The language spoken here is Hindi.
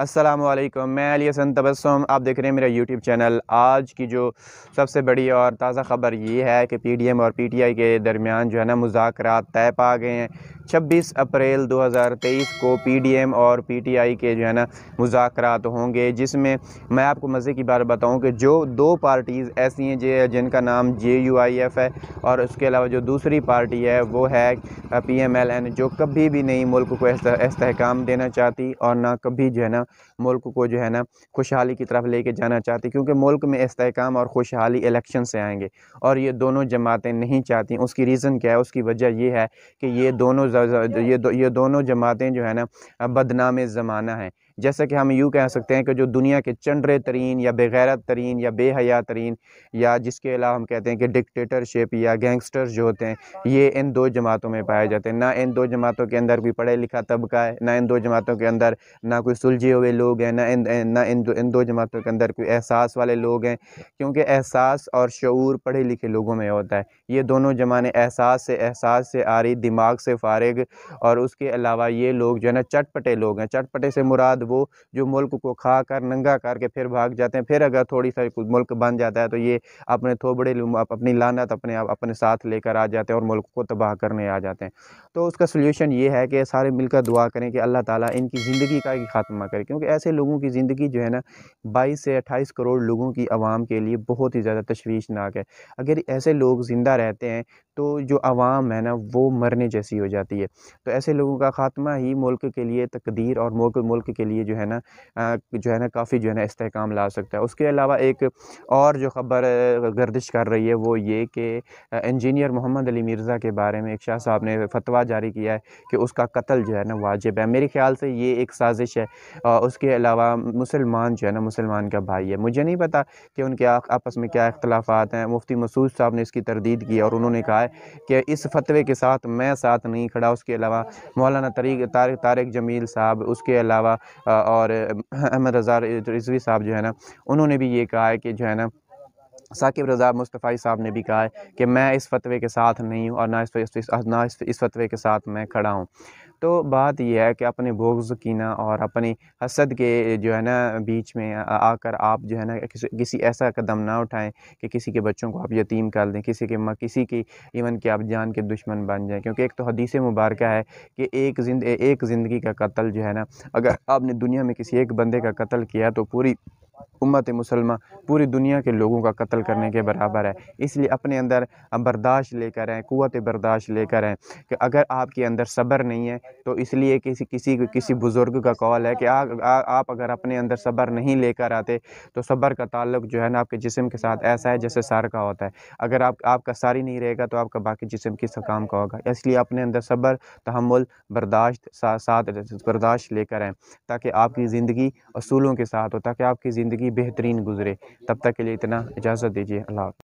असलम मैं अली हसन तबसम आप देख रहे हैं मेरा यूट्यूब चैनल आज की जो सबसे बड़ी और ताज़ा ख़बर ये है कि पीडीएम और पीटीआई के दरमियान जो है ना मुजाकर तय पा गए हैं 26 अप्रैल 2023 को पीडीएम और पीटीआई के जो है ना मुजाकर होंगे जिसमें मैं आपको मज़े की बात बताऊं कि जो दो पार्टीज़ ऐसी हैं जे जिनका नाम जे यू आई एफ़ है और उसके अलावा जो दूसरी पार्टी है वो है पी एम एल एन जो कभी भी नहीं मुल्क को इसकाम देना चाहती और ना कभी जो है ना मुल्क को जो है ना खुशहाली की तरफ लेके जाना चाहती क्योंकि मुल्क में इसकाम और खुशहाली इलेक्शन से आएंगे और ये दोनों जमातें नहीं चाहती उसकी रीज़न क्या है उसकी वजह यह है कि ये दोनों ये दो, ये दोनों जमातें जो है ना बदनाम ज़माना है जैसा कि हम यूँ कह सकते हैं कि जो दुनिया के चंडरे तरीन या बेगैरत तरीन या बेहया तरीन या जिसके अलावा हम कहते हैं कि डिक्टेटरशिप या गैंगस्टर्स जो होते हैं ये इन दो जमातों में पाए जाते हैं ना इन दो जमातों के अंदर कोई पढ़े लिखा तबका है ना इन दो जमातों के अंदर ना कोई सुलझे हुए लोग हैं ना इन ना इन दो इन दो जमातों के अंदर कोई एहसास वाले लोग हैं क्योंकि एहसास और शूर पढ़े लिखे लोगों में होता है ये दोनों जमाने एहसास से एहसास से आ रही दिमाग से फारग और उसके अलावा ये लोग जो है ना चटपटे लोग हैं चटपटे से मुराद वो जो मुल्क को खा कर नंगा करके फिर भाग जाते हैं फिर अगर थोड़ी सा मुल्क बन जाता है तो ये अपने थोबड़े अपनी लानत अपने आप अपने साथ लेकर आ जाते हैं और मुल्क को तबाह करने आ जाते हैं तो उसका सोल्यूशन ये है कि सारे मिलकर दुआ करें कि अल्लाह ताला इनकी ज़िंदगी का ही खात्मा करें क्योंकि ऐसे लोगों की ज़िंदगी जो है ना बाईस से अट्ठाईस करोड़ लोगों की आवाम के लिए बहुत ही ज़्यादा तशवीशनाक है अगर ऐसे लोग ज़िंदा रहते हैं तो जो आवाम है ना वो मरने जैसी हो जाती है तो ऐसे लोगों का खात्मा ही मुल्क के लिए तकदीर और मुल्क मुल्क के लिए लिए जो है ना जो है ना काफ़ी जो है ना इसकाम ला सकता है उसके अलावा एक और जो ख़बर गर्दिश कर रही है वो ये कि इंजीनियर मोहम्मद अली मिर्ज़ा के बारे में एक शाह साहब ने फतवा जारी किया है कि उसका कत्ल जो है ना वाजिब है मेरे ख्याल से ये एक साजिश है और उसके अलावा मुसलमान जो है ना मुसलमान का भाई है मुझे नहीं पता कि उनके आपस में क्या अख्तलाफात हैं मुफ्ती मसूद साहब ने इसकी तरदीद की और उन्होंने कहा है कि इस फतवे के साथ मैं साथ नहीं खड़ा उसके अलावा मौलाना तरीक तारिक तारक जमील साहब उसके अलावा और अहमद रज़ा रिजवी साहब जो है ना उन्होंने भी ये कहा है कि जो है ना साकिब रज़ा मुस्तफ़ाई साहब ने भी कहा है कि मैं इस फतवे के साथ नहीं हूँ और ना इस ना इस, इस फतवे के साथ मैं खड़ा हूँ तो बात यह है कि अपने बोग्ज़ की ना और अपनी हसद के जो है ना बीच में आकर आप जो है ना किसी किसी ऐसा कदम ना उठाएं कि किसी के बच्चों को आप यतीम कर दें किसी के किसी की इवन कि आप जान के दुश्मन बन जाएं क्योंकि एक तो हदीस मुबारक है कि एक जिंद एक ज़िंदगी का कत्ल जो है ना अगर आपने दुनिया में किसी एक बंदे का कत्ल किया तो पूरी उम्मत मुसलमान पूरी दुनिया के लोगों का कत्ल करने के बराबर है इसलिए अपने अंदर बर्दाश्त लेकर आए क़वत बर्दाश्त लेकर आए कि अगर आपके अंदर सब्र नहीं है तो इसलिए किसी किसी किसी बुज़ुर्ग का कॉल है कि आ, आ, आप अगर अपने अंदर सब्र नहीं लेकर आते तो सब्र का ताल्लुक जो है ना आपके जिसम के साथ ऐसा है जैसे सार का होता है अगर आप आपका सारी नहीं रहेगा तो आपका बाकी जिसम किस काम का होगा इसलिए अपने अंदर सब्र तहमुल बर्दाश्त साथ बर्दाश्त लेकर आएँ ताकि आपकी ज़िंदगी असूलों के साथ हो ताकि आपकी ज़िंदगी बेहतरीन गुजरे तब तक के लिए इतना इजाज़त दीजिए अल्लाह